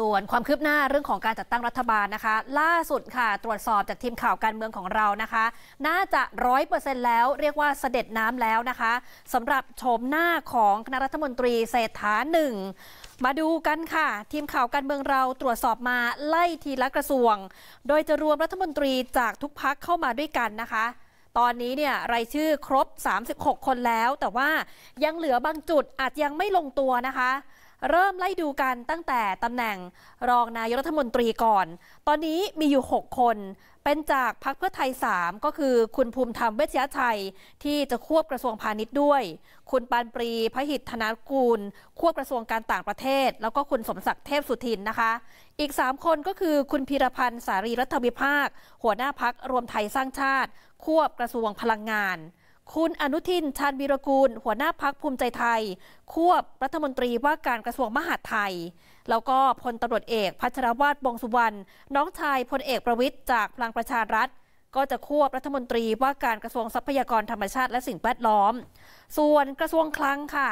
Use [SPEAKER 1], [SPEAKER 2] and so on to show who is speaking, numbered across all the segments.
[SPEAKER 1] ส่วนความคืบหน้าเรื่องของการจัดตั้งรัฐบาลนะคะ ล่าสุดค่ะ ตรวจสอบจากทีมข่าวการเมืองของเรานะคะ น่าจะร้อยเปอร์เซ็นต์แล้ว เรียกว่าเสด็จน้ำแล้วนะคะ สำหรับโฉมหน้าของคณะรัฐมนตรีเศรษฐาหนึ่งมาดูกันค่ะ ทีมข่าวการเมืองเราตรวจสอบมาไล่ทีละกระทรวง โดยจะรวมรัฐมนตรีจากทุกพักเข้ามาด้วยกันนะคะ ตอนนี้เนี่ยรายชื่อครบ 36 คนแล้ว แต่ว่ายังเหลือบางจุดอาจยังไม่ลงตัวนะคะเริ่มไล่ดูกันตั้งแต่ตำแหน่งรองนายรัฐมนตรีก่อน ตอนนี้มีอยู่ 6 คน เป็นจากพรรคเพื่อไทย 3 ก็คือคุณภูมิธรรมเวชยชัยที่จะควบกระทรวงพาณิชย์ด้วย คุณปานปรีพหิตธนากูล ควบกระทรวงการต่างประเทศ แล้วก็คุณสมศักดิ์เทพสุทินนะคะ อีก 3 คนก็คือคุณพีรพันธ์สารีรัฐวิภาค หัวหน้าพักรวมไทยสร้างชาติควบกระทรวงพลังงานคุณอนุทินชาญวีรกูล หัวหน้าพักภูมิใจไทยควบรัฐมนตรีว่าการกระทรวงมหาดไทย แล้วก็พลตำรวจเอกพัชรวาทบงสุวรรณน้องชายพลเอกประวิทย์จากพลังประชารัฐ ก็จะควบรัฐมนตรีว่าการกระทรวงทรัพยากรธรรมชาติและสิ่งแวดล้อม ส่วนกระทรวงคลังค่ะ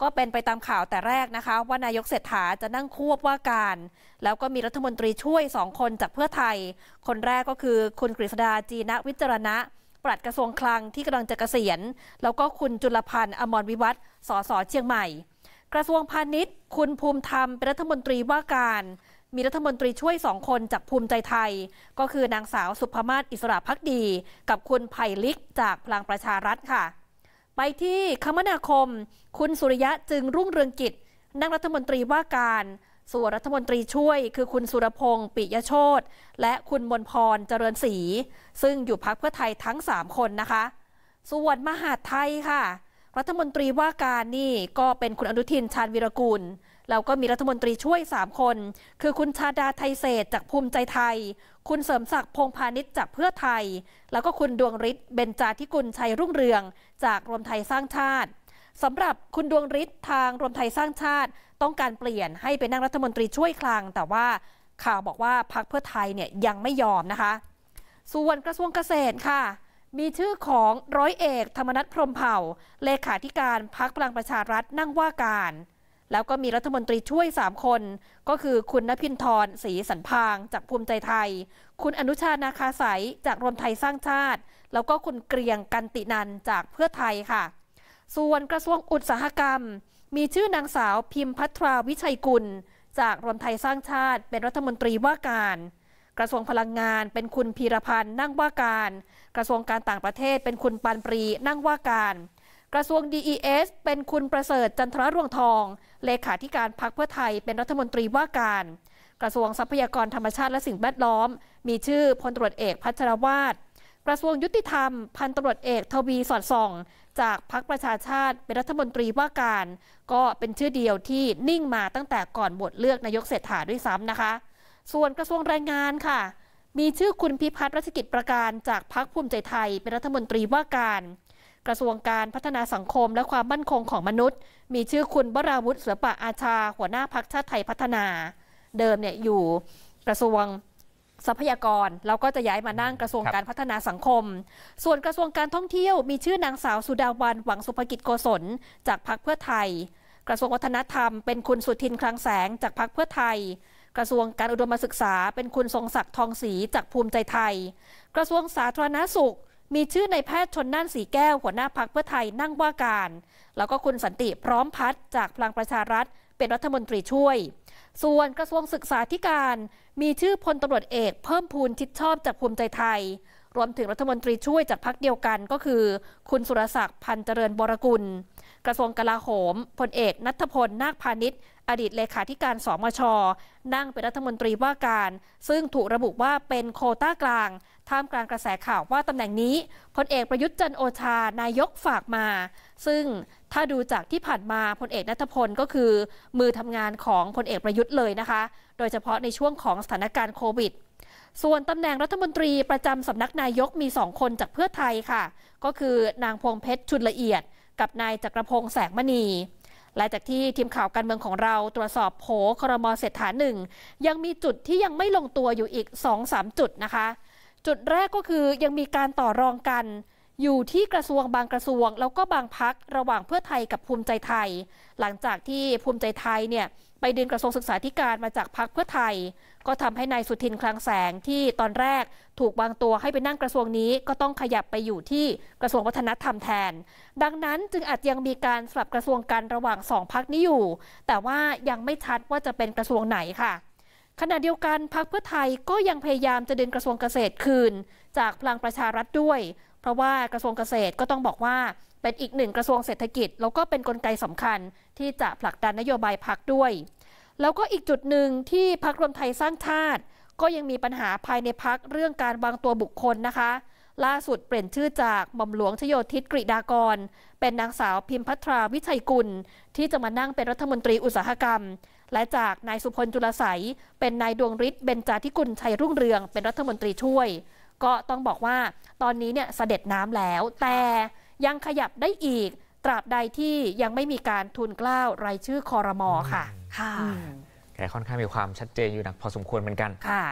[SPEAKER 1] ก็เป็นไปตามข่าวแต่แรกนะคะว่านายกเศรษฐาจะนั่งควบว่าการ แล้วก็มีรัฐมนตรีช่วยสองคนจากเพื่อไทย คนแรกก็คือคุณกฤษดาจีนวิจารณะปลัดกระทรวงคลังที่กำลังจะเกษียณแล้วก็คุณจุลพันธ์อมรวิวัฒสสเชียงใหม่ กระทรวงพาณิชย์ คุณภูมิธรรมเป็นรัฐมนตรีว่าการ มีรัฐมนตรีช่วยสองคนจากภูมิใจไทย ก็คือนางสาวสุภมาศอิสระพักดี กับคุณไผ่ลิกจาก พลังประชารัฐค่ะ ไปที่คมนาคม คุณสุริยะจึงรุ่งเรืองกิจนั่งรัฐมนตรีว่าการส่วนรัฐมนตรีช่วยคือคุณสุรพงศ์ปิยโชตและคุณ มนพรเจริญศรีซึ่งอยู่พักเพื่อไทยทั้ง 3 คนนะคะส่วนมหาไทยค่ะ รัฐมนตรีว่าการนี่ก็เป็นคุณอนุทินชาญวิรกูลแล้วก็มีรัฐมนตรีช่วย 3 คน คือคุณชาดาไทยเศษจากภูมิใจไทย คุณเสริมศักดิ์พงพาณิชย์จากเพื่อไทย แล้วก็คุณดวงฤทธิ์เบญจาธิกุลชัยรุ่งเรือง จากรวมไทยสร้างชาติสำหรับคุณดวงฤทธิ์ทางรวมไทยสร้างชาติต้องการเปลี่ยนให้เป็นนั่งรัฐมนตรีช่วยคลังแต่ว่าข่าวบอกว่าพักเพื่อไทยเนี่ยยังไม่ยอมนะคะ ส่วนกระทรวงเกษตรค่ะ มีชื่อของร้อยเอกธรรมนัฐพรมเผ่า เลขาธิการพักพลังประชารัฐนั่งว่าการ แล้วก็มีรัฐมนตรีช่วย3คน ก็คือคุณณพินทร์ศรีสันพางจากภูมิใจไทย คุณอนุชานาคาสายจากรวมไทยสร้างชาติ แล้วก็คุณเกรียงกันตินันจากเพื่อไทยค่ะส่วนกระทรวงอุตสาหกรรมมีชื่อนางสาวพิมพัทราวิชัยกุล จากรวมไทยสร้างชาติเป็นรัฐมนตรีว่าการ กระทรวงพลังงานเป็นคุณพีรพันธ์นั่งว่าการ กระทรวงการต่างประเทศเป็นคุณปานปรีนั่งว่าการ กระทรวง DES เป็นคุณประเสริฐจันทรรวงทอง เลขาธิการพรรคเพื่อไทยเป็นรัฐมนตรีว่าการ กระทรวงทรัพยากรธรรมชาติและสิ่งแวดล้อม มีชื่อพลตรวจเอกพัชรวาทกระทรวงยุติธรรม พันตำรวจเอกทวีสอดส่อง จากพรรคประชาชาติเป็นรัฐมนตรีว่าการก็เป็นชื่อเดียวที่นิ่งมาตั้งแต่ก่อนบทเลือกนายกเศรษฐาด้วยซ้ำนะคะ ส่วนกระทรวงแรงงานค่ะ มีชื่อคุณพิพัฒน์รัชกิจประการจากพรรคภูมิใจไทย เป็นรัฐมนตรีว่าการ กระทรวงการพัฒนาสังคมและความมั่นคงของมนุษย์ มีชื่อคุณวราวุฒิเสือป่าอาชาหัวหน้าพรรคชาติไทยพัฒนา เดิมเนี่ยอยู่กระทรวงทรัพยากรแล้วก็จะย้ายมานั่งกระทรวงการพัฒนาสังคม ส่วนกระทรวงการท่องเที่ยวมีชื่อนางสาวสุดาวันหวังสุภกิจโกศล จากพรรคเพื่อไทย กระทรวงวัฒนธรรม เป็นคุณสุทินคลังแสงจากพรรคเพื่อไทย กระทรวงการอุดมศึกษา เป็นคุณทรงศักดิ์ทองศรีจากภูมิใจไทย กระทรวงสาธารณสุข มีชื่อในแพทย์ชนน่านสีแก้วหัวหน้าพรรคเพื่อไทยนั่งว่าการ แล้วก็คุณสันติพร้อมพัฒจากพลังประชารัฐเป็นรัฐมนตรีช่วย ส่วนกระทรวงศึกษาธิการ มีชื่อพลตำรวจเอกเพิ่มพูนชิดชอบจากภูมิใจไทย รวมถึงรัฐมนตรีช่วยจากพรรคเดียวกันก็คือ คุณสุรศักดิ์พันเจริญบรกุลกระทรวงกลาโหมพลเอกนัทพลนาคพาณิชย์อดีตเลขาธิการสมชนั่งเป็นรัฐมนตรีว่าการ ซึ่งถูกระบุว่าเป็นโคต้ากลางท่ามกลางกระแสข่าวว่าตำแหน่งนี้พลเอกประยุทธ์จันโอชานายกฝากมา ซึ่งถ้าดูจากที่ผ่านมาพลเอกนัทพลก็คือมือทำงานของพลเอกประยุทธ์เลยนะคะโดยเฉพาะในช่วงของสถานการณ์โควิดส่วนตำแหน่งรัฐมนตรีประจำสำนักนายกมีสองคนจากเพื่อไทยค่ะ ก็คือนางพวงเพชรชุนละเอียดกับนายจักรพงษ์แสงมณี หลังจากที่ทีมข่าวการเมืองของเราตรวจสอบโผครมเศรษฐาหนึ่งยังมีจุดที่ยังไม่ลงตัวอยู่อีก 2-3 จุดนะคะ จุดแรกก็คือยังมีการต่อรองกันอยู่ที่กระทรวงบางกระทรวง แล้วก็บางพักระหว่างเพื่อไทยกับภูมิใจไทย หลังจากที่ภูมิใจไทยเนี่ยไปดึงกระทรวงศึกษาธิการมาจากพักเพื่อไทย ก็ทำให้นายสุทินคลังแสงที่ตอนแรกถูกวางตัวให้ไปนั่งกระทรวงนี้ ก็ต้องขยับไปอยู่ที่กระทรวงวัฒนธรรมแทน ดังนั้นจึงอาจยังมีการสลับกระทรวงกันระหว่างสองพักนี้อยู่ แต่ว่ายังไม่ชัดว่าจะเป็นกระทรวงไหนค่ะขณะเดียวกันพรรคเพื่อไทยก็ยังพยายามจะดึงกระทรวงเกษตรคืน จากพลังประชารัฐด้วย เพราะว่ากระทรวงเกษตรก็ต้องบอกว่าเป็นอีกหนึ่งกระทรวงเศรษฐกิจ แล้วก็เป็นนกลไกสำคัญที่จะผลักดันนโยบายพรรคด้วย แล้วก็อีกจุดหนึ่งที่พรรครวมไทยสร้างชาติ ก็ยังมีปัญหาภายในพรรคเรื่องการวางตัวบุคคลนะคะล่าสุดเปลี่ยนชื่อจากหม่อมหลวงชโยธิตกริดากร เป็นนางสาวพิมพัทราวิชัยกุล ที่จะมานั่งเป็นรัฐมนตรีอุตสาหกรรมและจากนายสุพล จุลัสเป็นนายดวงฤทธิ์เบญจาธิกุลชัยรุ่งเรืองเป็นรัฐมนตรีช่วย ก็ต้องบอกว่าตอนนี้เนี่ยเสด็จน้ำแล้วแต่ยังขยับได้อีกตราบใดที่ยังไม่มีการทุนกล้าวรายชื่อคอรมอค่ะค่ะแกค่อนข้างมีความชัดเจนอยู่นะพอสมควรเหมือนกันค่ะ